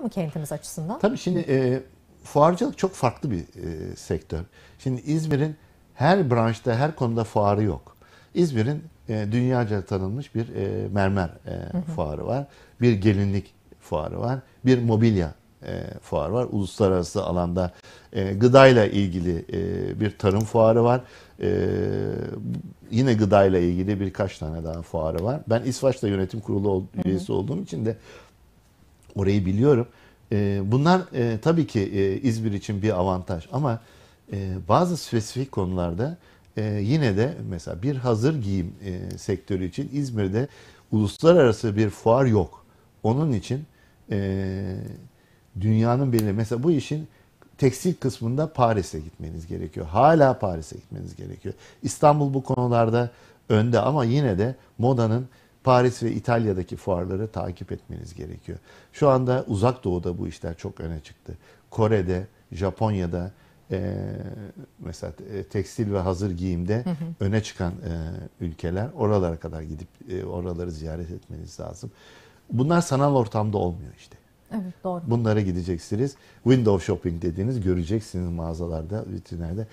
mı kentimiz açısından? Tabii şimdi e, fuarcılık çok farklı bir e, sektör. Şimdi İzmir'in her branşta, her konuda fuarı yok. İzmir'in e, dünyaca tanınmış bir e, mermer e, fuarı var. Bir gelinlik fuarı var. Bir mobilya e, fuarı var. Uluslararası alanda e, gıdayla ilgili e, bir tarım fuarı var. E, yine gıdayla ilgili birkaç tane daha fuarı var. Ben İsvaç'ta yönetim kurulu üyesi olduğum için de Orayı biliyorum. Ee, bunlar e, tabii ki e, İzmir için bir avantaj ama e, bazı spesifik konularda yine de mesela bir hazır giyim sektörü için İzmir'de uluslararası bir fuar yok. Onun için dünyanın belirli mesela bu işin tekstil kısmında Paris'e gitmeniz gerekiyor. Hala Paris'e gitmeniz gerekiyor. İstanbul bu konularda önde ama yine de modanın Paris ve İtalya'daki fuarları takip etmeniz gerekiyor. Şu anda uzak doğuda bu işler çok öne çıktı. Kore'de, Japonya'da e, mesela e, tekstil ve hazır giyimde hı hı. öne çıkan e, ülkeler oralara kadar gidip e, oraları ziyaret etmeniz lazım. Bunlar sanal ortamda olmuyor işte. Evet doğru. Bunlara gideceksiniz. Window shopping dediğiniz göreceksiniz mağazalarda, vitrinlerde.